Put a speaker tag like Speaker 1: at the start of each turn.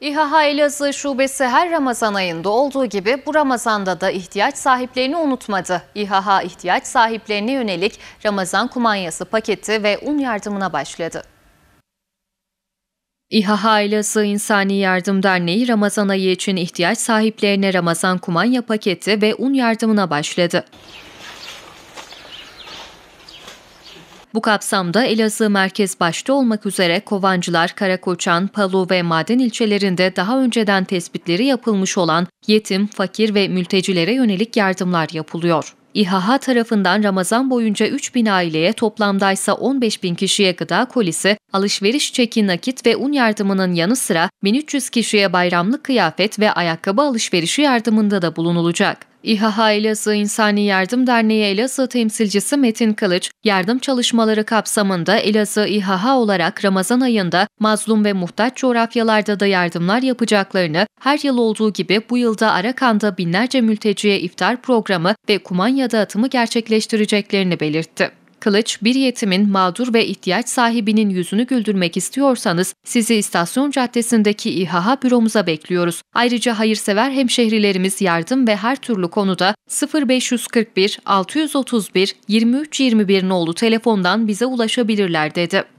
Speaker 1: İHA Elazığ Şubesi her Ramazan ayında olduğu gibi bu Ramazan'da da ihtiyaç sahiplerini unutmadı. İHA ihtiyaç sahiplerine yönelik Ramazan kumanyası paketi ve un yardımına başladı. İHA Elazığ İnsani Yardım Derneği Ramazan ayı için ihtiyaç sahiplerine Ramazan kumanya paketi ve un yardımına başladı. Bu kapsamda Elazığ merkez başta olmak üzere Kovancılar, Karakoçan, Palu ve Maden ilçelerinde daha önceden tespitleri yapılmış olan yetim, fakir ve mültecilere yönelik yardımlar yapılıyor. İHA tarafından Ramazan boyunca 3 bin aileye toplamdaysa 15 bin kişiye gıda kolisi, alışveriş çeki nakit ve un yardımının yanı sıra 1300 kişiye bayramlık kıyafet ve ayakkabı alışverişi yardımında da bulunulacak. İHH Elazığ İnsani Yardım Derneği Elazığ temsilcisi Metin Kılıç, yardım çalışmaları kapsamında Elazığ İHH olarak Ramazan ayında mazlum ve muhtaç coğrafyalarda da yardımlar yapacaklarını, her yıl olduğu gibi bu yılda Arakan'da binlerce mülteciye iftar programı ve kumanya dağıtımı gerçekleştireceklerini belirtti. Kılıç, bir yetimin mağdur ve ihtiyaç sahibinin yüzünü güldürmek istiyorsanız sizi istasyon caddesindeki İHH büromuza bekliyoruz. Ayrıca hayırsever hemşehrilerimiz yardım ve her türlü konuda 0541 631 2321 nolu telefondan bize ulaşabilirler dedi.